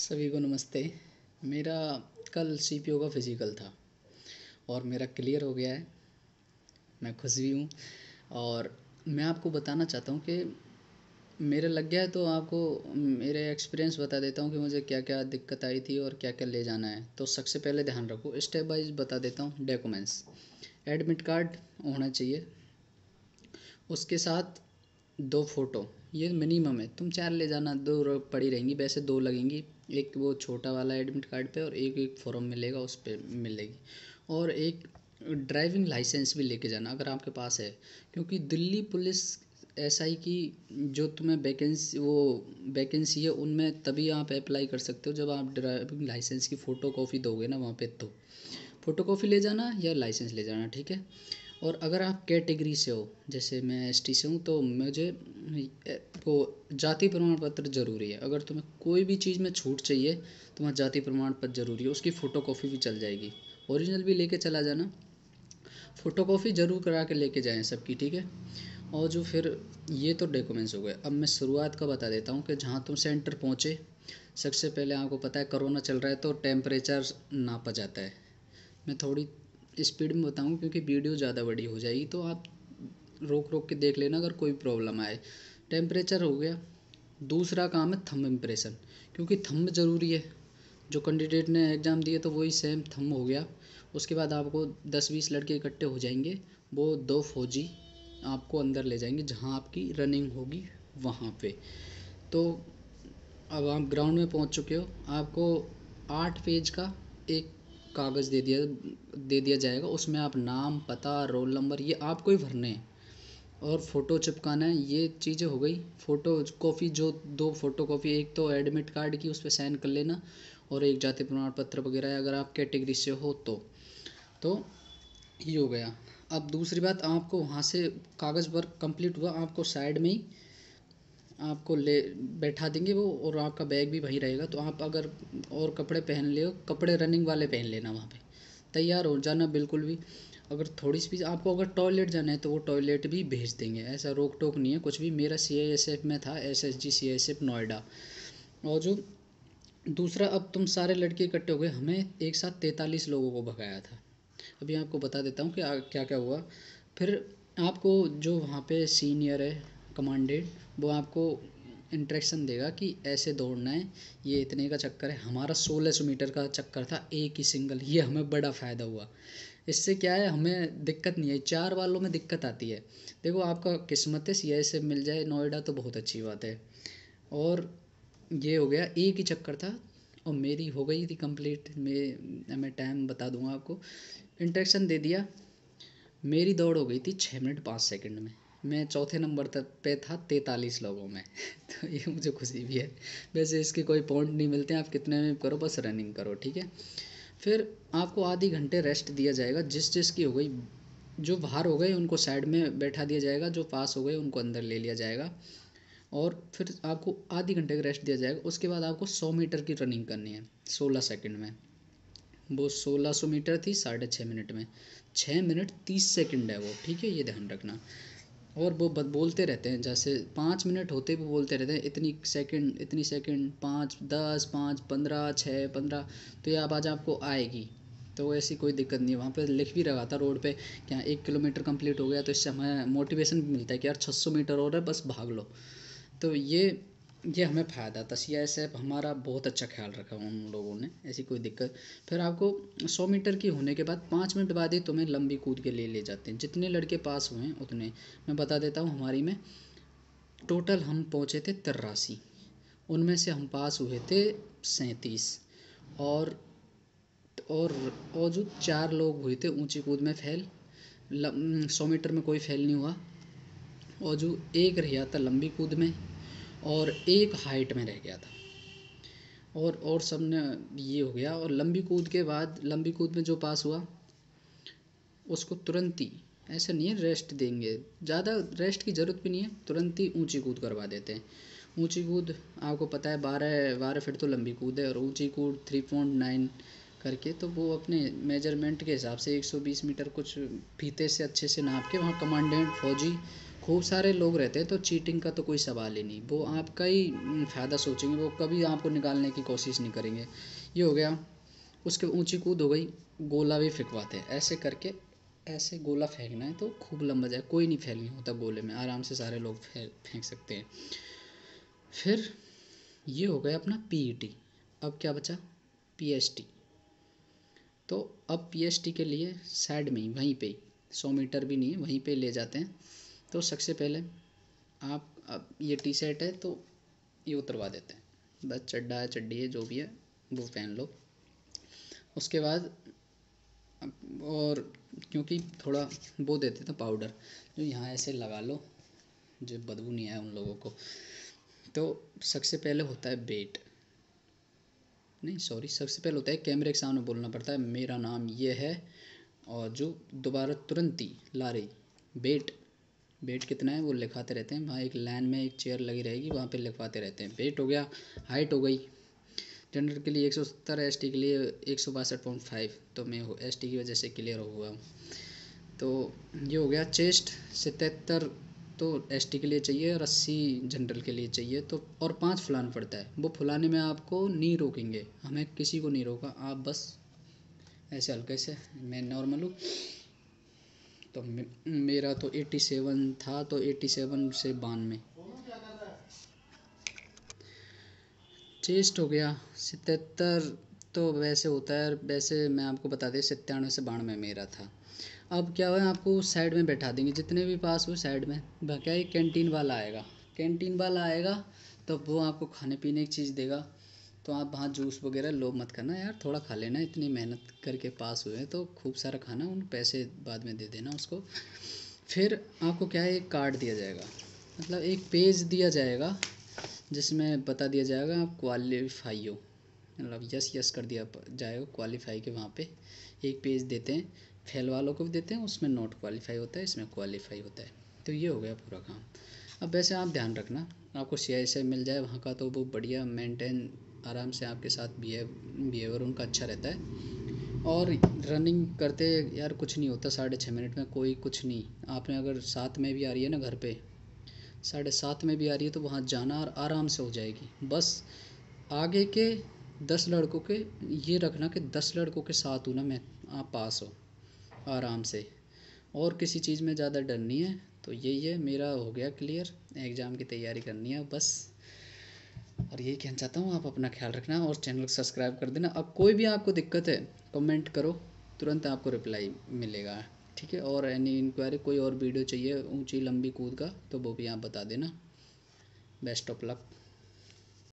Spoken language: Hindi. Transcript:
सभी को नमस्ते मेरा कल सी पी ओ का फिज़िकल था और मेरा क्लियर हो गया है मैं खुश भी हूँ और मैं आपको बताना चाहता हूँ कि मेरा लग गया है तो आपको मेरे एक्सपीरियंस बता देता हूँ कि मुझे क्या क्या दिक्कत आई थी और क्या क्या ले जाना है तो सबसे पहले ध्यान रखो स्टेप बाई बता देता हूँ डॉक्यूमेंट्स एडमिट कार्ड होना चाहिए उसके साथ दो फ़ोटो ये मिनिमम है तुम चार ले जाना दो पड़ी रहेंगी वैसे दो लगेंगी एक वो छोटा वाला एडमिट कार्ड पे और एक एक फॉर्म मिलेगा उस पर मिलेगी और एक ड्राइविंग लाइसेंस भी लेके जाना अगर आपके पास है क्योंकि दिल्ली पुलिस एसआई की जो तुम्हें वैकेंसी वो वैकेंसी है उनमें तभी आप अप्लाई कर सकते हो जब आप ड्राइविंग लाइसेंस की फ़ोटो कॉपी दोगे ना वहाँ पे तो फ़ोटो कॉपी ले जाना या लाइसेंस ले जाना ठीक है और अगर आप कैटेगरी से हो जैसे मैं एस टी से हूँ तो मुझे वो जाति प्रमाण पत्र ज़रूरी है अगर तुम्हें कोई भी चीज़ में छूट चाहिए तो वहाँ जाति प्रमाण पत्र ज़रूरी है उसकी फ़ोटोकॉपी भी चल जाएगी ओरिजिनल भी लेके चला जाना फ़ोटोकॉपी ज़रूर करा के लेके जाएँ सबकी ठीक है और जो फिर ये तो डॉक्यूमेंट्स हो गए अब मैं शुरुआत का बता देता हूँ कि जहाँ तुम सेंटर पहुँचे सबसे पहले आपको पता है कोरोना चल रहा है तो टेम्परेचर नापा जाता है मैं थोड़ी स्पीड में बताऊँ क्योंकि वीडियो ज़्यादा बड़ी हो जाएगी तो आप रोक रोक के देख लेना अगर कोई प्रॉब्लम आए टेम्परेचर हो गया दूसरा काम है थम इम्प्रेशन क्योंकि थम ज़रूरी है जो कैंडिडेट ने एग्ज़ाम दिए तो वही सेम थम हो गया उसके बाद आपको दस बीस लड़के इकट्ठे हो जाएंगे वो दो फौजी आपको अंदर ले जाएंगे जहाँ आपकी रनिंग होगी वहाँ पे तो अब आप ग्राउंड में पहुँच चुके हो आपको आठ पेज का एक कागज़ दे दिया दे दिया जाएगा उसमें आप नाम पता रोल नंबर ये आपको ही भरने हैं और फ़ोटो चिपकाना है ये चीज़ें हो गई फ़ोटो कॉपी जो दो फ़ोटो कॉपी एक तो एडमिट कार्ड की उस पर साइन कर लेना और एक जाति प्रमाण पत्र वगैरह अगर आप कैटेगरी से हो तो तो ये हो गया अब दूसरी बात आपको वहाँ से कागज़ वर्क कंप्लीट हुआ आपको साइड में ही आपको ले बैठा देंगे वो और आपका बैग भी वहीं रहेगा तो आप अगर और कपड़े पहन ले कपड़े रनिंग वाले पहन लेना वहाँ पे तैयार हो जाना बिल्कुल भी अगर थोड़ी सी भी आपको अगर टॉयलेट जाना है तो वो टॉयलेट भी भेज देंगे ऐसा रोक टोक नहीं है कुछ भी मेरा सी आई एस एफ में था S S G C I S F Noida और जो दूसरा अब तुम सारे लड़के इकट्ठे हो गए हमें एक साथ तैंतालीस लोगों को भगाया था अभी आपको बता देता हूँ कि क्या क्या हुआ फिर आपको जो वहाँ पे सीनियर है कमांडेड वो आपको इंट्रेक्शन देगा कि ऐसे दौड़ना है ये इतने का चक्कर है हमारा सोलह सौ मीटर का चक्कर था एक ही सिंगल ये हमें बड़ा फ़ायदा हुआ इससे क्या है हमें दिक्कत नहीं है चार वालों में दिक्कत आती है देखो आपका किस्मत है सी से मिल जाए नोएडा तो बहुत अच्छी बात है और ये हो गया एक ही चक्कर था और मेरी हो गई थी कंप्लीट मैं मैं टाइम बता दूंगा आपको इंट्रेक्शन दे दिया मेरी दौड़ हो गई थी छः मिनट पाँच सेकंड में मैं चौथे नंबर तक पे था तैतालीस लोगों में तो ये मुझे खुशी भी है वैसे इसके कोई पॉइंट नहीं मिलते आप कितने में करो बस रनिंग करो ठीक है फिर आपको आधे घंटे रेस्ट दिया जाएगा जिस चीज़ की हो गई जो बाहर हो गए उनको साइड में बैठा दिया जाएगा जो पास हो गए उनको अंदर ले लिया जाएगा और फिर आपको आधे घंटे का रेस्ट दिया जाएगा उसके बाद आपको सौ मीटर की रनिंग करनी है सोलह सेकेंड में वो सोलह सौ मीटर थी साढ़े छः मिनट में छः मिनट तीस सेकंड है वो ठीक है ये ध्यान रखना और वो बोलते रहते हैं जैसे पाँच मिनट होते भी बोलते रहते हैं इतनी सेकंड इतनी सेकंड पाँच दस पाँच पंद्रह छः पंद्रह तो ये आवाज़ आपको आएगी तो ऐसी कोई दिक्कत नहीं है वहाँ पर लिख भी रखा था रोड पर कि हाँ एक किलोमीटर कंप्लीट हो गया तो इससे हमें मोटिवेशन भी मिलता है कि यार छः सौ मीटर और है बस भाग लो तो ये ये हमें फ़ायदा था सी एस एफ हमारा बहुत अच्छा ख्याल रखा उन लोगों ने ऐसी कोई दिक्कत फिर आपको सौ मीटर की होने के बाद पाँच मिनट बाद ही तुम्हें लंबी कूद के ले ले जाते हैं जितने लड़के पास हुए हैं उतने मैं बता देता हूँ हमारी में टोटल हम पहुँचे थे तिरासी उनमें से हम पास हुए थे सैंतीस और और और जो चार लोग हुए थे ऊंची कूद में फैल सौ मीटर में कोई फैल नहीं हुआ और जो एक रहा था लंबी कूद में और एक हाइट में रह गया था और और सब ने ये हो गया और लंबी कूद के बाद लंबी कूद में जो पास हुआ उसको तुरंत ही ऐसा नहीं है रेस्ट देंगे ज़्यादा रेस्ट की ज़रूरत भी नहीं है तुरंत ही ऊंची कूद करवा देते हैं ऊंची कूद आपको पता है बारह बारह फिट तो लंबी कूद है और ऊंची कूद थ्री पॉइंट नाइन करके तो वो अपने मेजरमेंट के हिसाब से एक सौ बीस मीटर कुछ फीते से अच्छे से नाप के वहाँ कमांडेंट फौजी खूब सारे लोग रहते हैं तो चीटिंग का तो कोई सवाल ही नहीं वो आपका ही हम्म, फ़ायदा सोचेंगे वो कभी आपको निकालने की कोशिश नहीं करेंगे ये हो गया उसके ऊंची कूद हो गई गोला भी फेंकवाते हैं ऐसे करके ऐसे गोला फेंकना है तो खूब लंबा जाए कोई नहीं फैलना होता गोले में आराम से सारे लोग फेंक सकते हैं फिर ये हो गया अपना पीईटी e अब क्या बचा पी तो अब पी के लिए साइड में ही वहीं पे ही सौ मीटर भी नहीं है वहीं पे ले जाते हैं तो सबसे पहले आप अब ये टी शर्ट है तो ये उतरवा देते हैं बस चड्डा है चड्डी है जो भी है वो पहन लो उसके बाद और क्योंकि थोड़ा वो देते थे तो पाउडर जो तो यहाँ ऐसे लगा लो जो बदबू नहीं आया उन लोगों को तो सबसे पहले होता है बेट नहीं सॉरी सबसे पहले होता है कैमरे के सामने बोलना पड़ता है मेरा नाम ये है और जो दोबारा तुरंत ही ला रही बेट वेट कितना है वो लिखाते रहते हैं वहाँ एक लाइन में एक चेयर लगी रहेगी वहाँ पे लिखवाते रहते हैं वेट हो गया हाइट हो गई जनरल के लिए एक सौ सत्तर एस के लिए एक सौ बासठ पॉइंट फाइव तो मैं एस टी की वजह से क्लियर हो हुआ तो ये हो गया चेस्ट सतहत्तर तो एस के लिए चाहिए और अस्सी जनरल के लिए चाहिए तो और पाँच फुलान पड़ता है वो फुलाने में आपको नहीं रोकेंगे हमें किसी को नहीं रोका आप बस ऐसे हल्के से मैं नॉर्मल हूँ तो मेरा तो 87 था तो 87 से बानवे चेस्ट हो गया सतहत्तर तो वैसे होता है वैसे मैं आपको बता दें सत्तानवे से बानवे मेरा था अब क्या है आपको साइड में बैठा देंगे जितने भी पास हुए साइड में क्या कैंटीन वाला आएगा कैंटीन वाला आएगा तो वो आपको खाने पीने की चीज़ देगा तो आप वहाँ जूस वगैरह लो मत करना यार थोड़ा खा लेना इतनी मेहनत करके पास हुए तो खूब सारा खाना उन पैसे बाद में दे देना उसको फिर आपको क्या है एक कार्ड दिया जाएगा मतलब एक पेज दिया जाएगा जिसमें बता दिया जाएगा आप क्वालिफाई हो मतलब यस यस कर दिया जाएगा क्वालिफाई के वहाँ पे एक पेज देते हैं फेल वालों को भी देते हैं उसमें नॉट क्वालिफाई होता है इसमें क्वालिफाई होता है तो ये हो गया पूरा काम अब वैसे आप ध्यान रखना आपको सी आई मिल जाए वहाँ का तो वो बढ़िया मेंटेन आराम से आपके साथ बिहेव बिहेवियर उनका अच्छा रहता है और रनिंग करते यार कुछ नहीं होता साढ़े छः मिनट में कोई कुछ नहीं आपने अगर साथ में भी आ रही है ना घर पे साढ़े सात में भी आ रही है तो वहाँ जाना और आराम से हो जाएगी बस आगे के दस लड़कों के ये रखना कि दस लड़कों के साथ हूँ ना मैं आप पास हो आराम से और किसी चीज़ में ज़्यादा डर नहीं है तो यही है मेरा हो गया क्लियर एग्ज़ाम की तैयारी करनी है बस और यही कहना चाहता हूँ आप अपना ख्याल रखना और चैनल को सब्सक्राइब कर देना अब कोई भी आपको दिक्कत है कमेंट करो तुरंत आपको रिप्लाई मिलेगा ठीक है और एनी इंक्वायरी कोई और वीडियो चाहिए ऊंची लंबी कूद का तो वो भी आप बता देना बेस्ट ऑफ लक